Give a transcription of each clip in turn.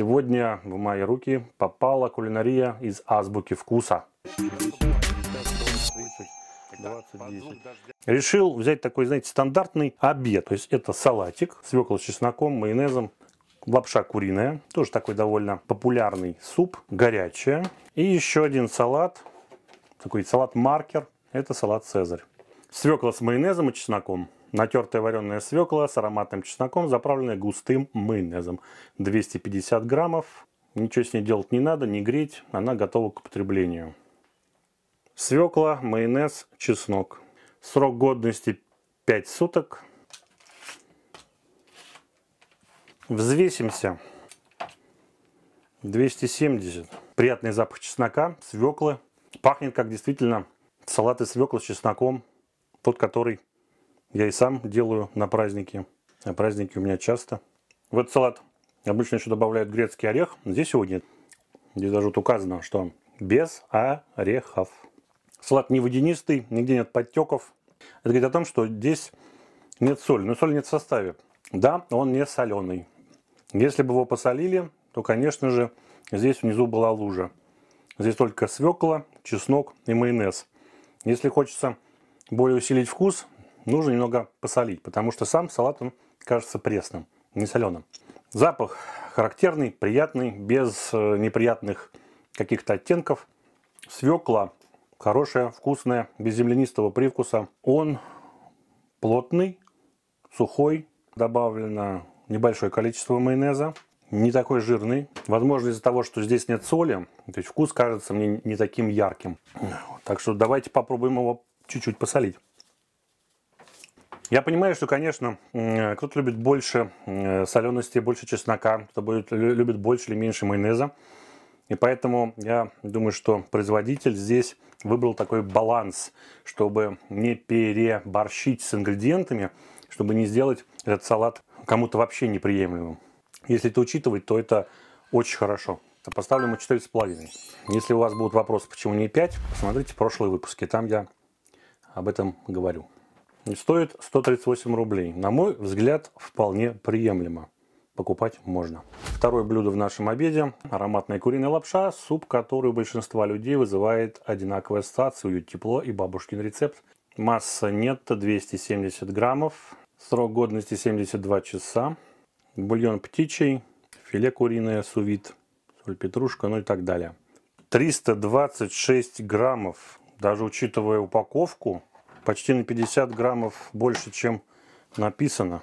Сегодня в мои руки попала кулинария из азбуки вкуса. 20 Решил взять такой, знаете, стандартный обед. То есть это салатик, свекла с чесноком, майонезом, лапша куриная. Тоже такой довольно популярный суп, горячая. И еще один салат, такой салат-маркер. Это салат Цезарь. Свекла с майонезом и чесноком. Натертая вареная свекла с ароматным чесноком, заправленная густым майонезом. 250 граммов. Ничего с ней делать не надо, не греть. Она готова к употреблению. Свекла, майонез, чеснок. Срок годности 5 суток. Взвесимся. 270. Приятный запах чеснока, свеклы. Пахнет как действительно салат из свеклы с чесноком. Тот, который я и сам делаю на праздники. На праздники у меня часто. В этот салат обычно еще добавляют грецкий орех. Здесь его нет. Здесь даже вот указано, что без орехов. Салат не водянистый, нигде нет подтеков. Это говорит о том, что здесь нет соли. Но соли нет в составе. Да, он не соленый. Если бы его посолили, то, конечно же, здесь внизу была лужа. Здесь только свекла, чеснок и майонез. Если хочется более усилить вкус, нужно немного посолить, потому что сам салат он кажется пресным, не соленым. Запах характерный, приятный, без э, неприятных каких-то оттенков. Свекла хорошая, вкусная, без землянистого привкуса. Он плотный, сухой. Добавлено небольшое количество майонеза. Не такой жирный. Возможно, из-за того, что здесь нет соли, то есть вкус кажется мне не таким ярким. Так что давайте попробуем его чуть-чуть посолить. Я понимаю, что, конечно, кто-то любит больше солености, больше чеснока, кто-то любит больше или меньше майонеза. И поэтому я думаю, что производитель здесь выбрал такой баланс, чтобы не переборщить с ингредиентами, чтобы не сделать этот салат кому-то вообще неприемлемым. Если это учитывать, то это очень хорошо. А поставлю ему 4,5. Если у вас будут вопросы, почему не 5, посмотрите прошлые выпуски, там я об этом говорю и стоит 138 рублей. На мой взгляд, вполне приемлемо. Покупать можно. Второе блюдо в нашем обеде – ароматная куриная лапша, суп, который у большинства людей вызывает одинаковые одинаковое уют, тепло и бабушкин рецепт. Масса нетто 270 граммов, срок годности 72 часа, бульон птичий, филе куриное, сувит, соль, петрушка, ну и так далее. 326 граммов, даже учитывая упаковку, почти на 50 граммов больше, чем написано.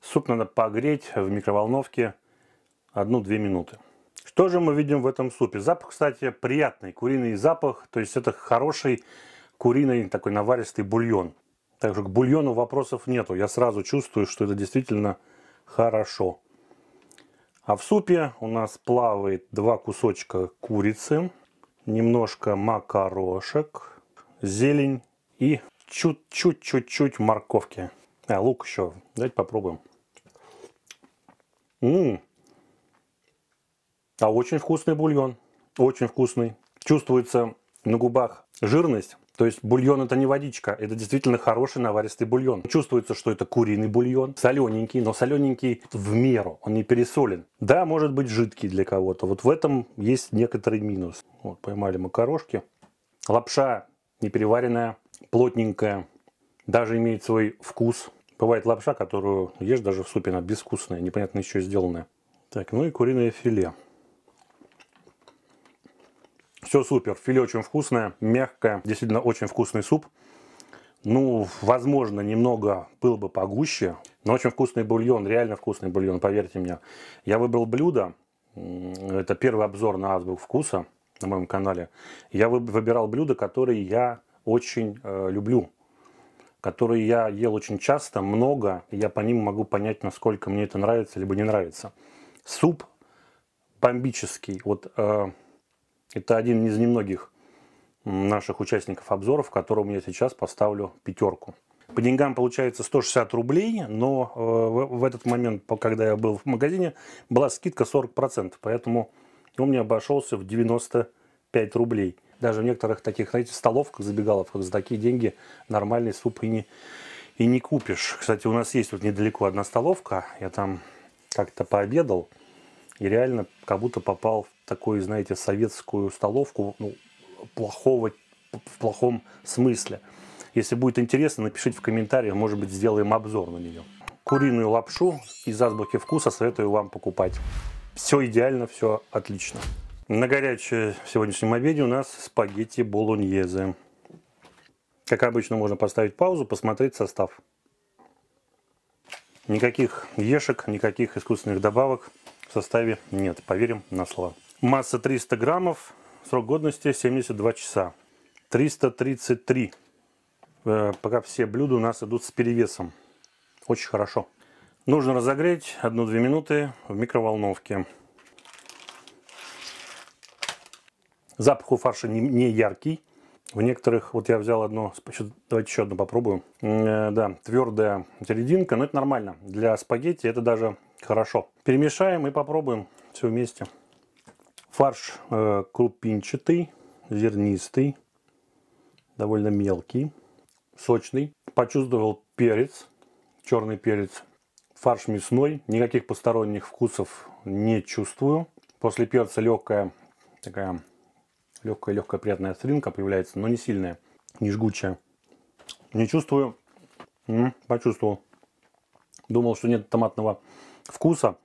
Суп надо погреть в микроволновке 1-2 минуты. Что же мы видим в этом супе? Запах, кстати, приятный, куриный запах, то есть это хороший куриный такой наваристый бульон. Так что к бульону вопросов нету, я сразу чувствую, что это действительно хорошо. А в супе у нас плавает два кусочка курицы, немножко макарошек, зелень и чуть-чуть-чуть-чуть морковки. А, лук еще. Давайте попробуем. Ммм. А очень вкусный бульон. Очень вкусный. Чувствуется на губах жирность. То есть бульон это не водичка, это действительно хороший наваристый бульон. Чувствуется, что это куриный бульон, солененький, но солененький в меру, он не пересолен. Да, может быть жидкий для кого-то, вот в этом есть некоторый минус. Вот, поймали макарошки. Лапша непереваренная плотненькая, даже имеет свой вкус. Бывает лапша, которую ешь даже в супе, она безвкусная, непонятно еще сделанная. Так, ну и куриное филе. Все супер, филе очень вкусное, мягкое, действительно очень вкусный суп. Ну, возможно, немного было бы погуще, но очень вкусный бульон, реально вкусный бульон, поверьте мне. Я выбрал блюдо, это первый обзор на азбук вкуса на моем канале. Я выбирал блюдо, которое я очень э, люблю, которые я ел очень часто, много, и я по ним могу понять, насколько мне это нравится либо не нравится. Суп бомбический. Вот э, это один из немногих наших участников обзоров, которому я сейчас поставлю пятерку. По деньгам получается 160 рублей, но э, в этот момент, когда я был в магазине, была скидка 40%, поэтому он мне обошелся в 95 рублей даже в некоторых таких, знаете, столовках, забегаловках за такие деньги нормальный суп и не, и не купишь. Кстати, у нас есть вот недалеко одна столовка, я там как-то пообедал, и реально как будто попал в такую, знаете, советскую столовку, ну, плохого, в плохом смысле. Если будет интересно, напишите в комментариях, может быть, сделаем обзор на нее. Куриную лапшу из азбуки вкуса советую вам покупать. Все идеально, все отлично. На горячее в сегодняшнем обеде у нас спагетти болоньезе. Как обычно, можно поставить паузу, посмотреть состав. Никаких ешек, никаких искусственных добавок в составе нет. Поверим на слово. Масса 300 граммов, срок годности 72 часа. 333. Э, пока все блюда у нас идут с перевесом. Очень хорошо. Нужно разогреть 1-2 минуты в микроволновке. Запах у фарша не, не яркий. В некоторых, вот я взял одно, давайте еще одно попробую. Э, да, твердая серединка, но это нормально. Для спагетти это даже хорошо. Перемешаем и попробуем все вместе. Фарш э, крупинчатый, зернистый, довольно мелкий, сочный. Почувствовал перец, черный перец. Фарш мясной, никаких посторонних вкусов не чувствую. После перца легкая такая Легкая-легкая приятная стринка появляется, но не сильная, не жгучая. Не чувствую. М -м, почувствовал. Думал, что нет томатного вкуса,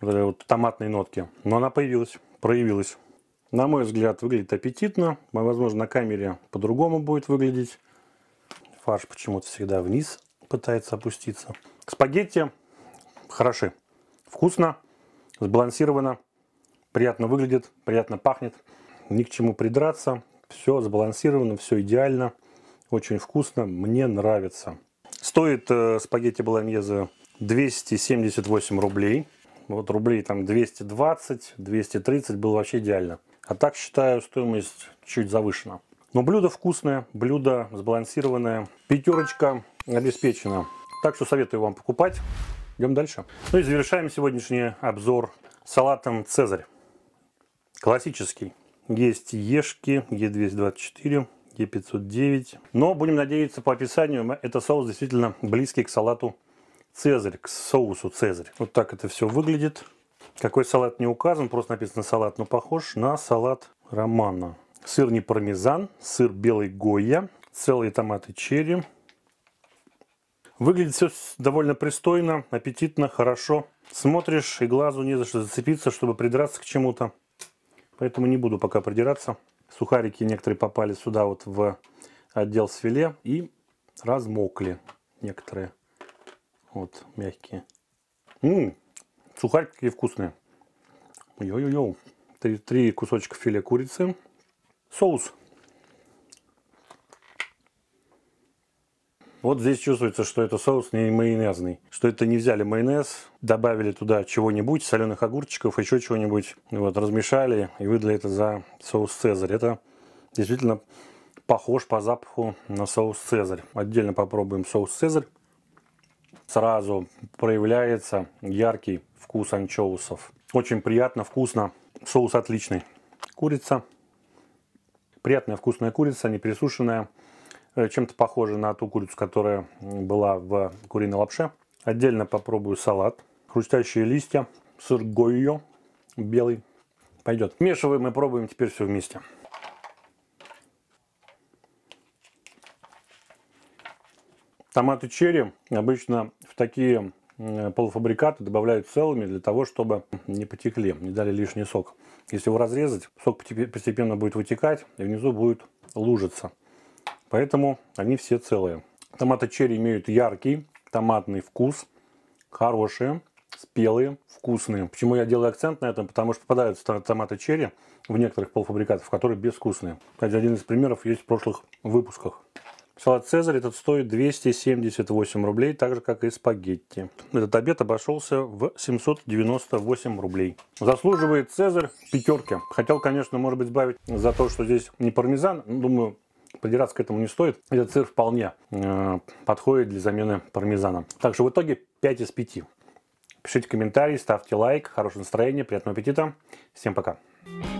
вот этой вот томатной нотки. Но она появилась, проявилась. На мой взгляд, выглядит аппетитно. Возможно, на камере по-другому будет выглядеть. Фарш почему-то всегда вниз пытается опуститься. Спагетти хороши. Вкусно, сбалансировано, приятно выглядит, приятно пахнет ни к чему придраться. Все сбалансировано, все идеально, очень вкусно, мне нравится. Стоит э, спагетти болоньезе 278 рублей. Вот рублей там 220, 230 было вообще идеально. А так считаю стоимость чуть завышена. Но блюдо вкусное, блюдо сбалансированное. Пятерочка обеспечена. Так что советую вам покупать. Идем дальше. Ну и завершаем сегодняшний обзор салатом «Цезарь». Классический. Есть Ешки, Е224, Е509. Но будем надеяться по описанию, это соус действительно близкий к салату Цезарь, к соусу Цезарь. Вот так это все выглядит. Какой салат не указан, просто написано салат, но похож на салат Романа. Сыр не пармезан, сыр белый Гойя, целые томаты черри. Выглядит все довольно пристойно, аппетитно, хорошо. Смотришь, и глазу не за что зацепиться, чтобы придраться к чему-то. Поэтому не буду пока придираться. Сухарики некоторые попали сюда вот в отдел с филе и размокли некоторые. Вот, мягкие. Ммм, сухарики какие вкусные. Йо-йо-йо. Три, три кусочка филе курицы. Соус Вот здесь чувствуется, что это соус не майонезный, что это не взяли майонез, добавили туда чего-нибудь, соленых огурчиков, еще чего-нибудь, вот, размешали и выдали это за соус цезарь. Это действительно похож по запаху на соус цезарь. Отдельно попробуем соус цезарь. Сразу проявляется яркий вкус анчоусов. Очень приятно, вкусно. Соус отличный. Курица. Приятная вкусная курица, не пересушенная. Э, чем-то похоже на ту курицу, которая была в куриной лапше. Отдельно попробую салат. Хрустящие листья, сыр гойо белый. Пойдет. Вмешиваем и пробуем теперь все вместе. Томаты черри обычно в такие полуфабрикаты добавляют целыми для того, чтобы не потекли, не дали лишний сок. Если его разрезать, сок постепенно будет вытекать, и внизу будет лужиться. Поэтому они все целые. Томаты черри имеют яркий томатный вкус. Хорошие, спелые, вкусные. Почему я делаю акцент на этом? Потому что попадаются томаты черри в некоторых полуфабрикатов, которые безвкусные. Кстати, один из примеров есть в прошлых выпусках. Салат «Цезарь» этот стоит 278 рублей, так же, как и спагетти. Этот обед обошелся в 798 рублей. Заслуживает «Цезарь» пятерки. Хотел, конечно, может быть, сбавить за то, что здесь не пармезан. Думаю, Придираться к этому не стоит. Этот сыр вполне э, подходит для замены пармезана. Так что в итоге 5 из 5. Пишите комментарии, ставьте лайк, хорошего настроения, приятного аппетита. Всем пока. Thank you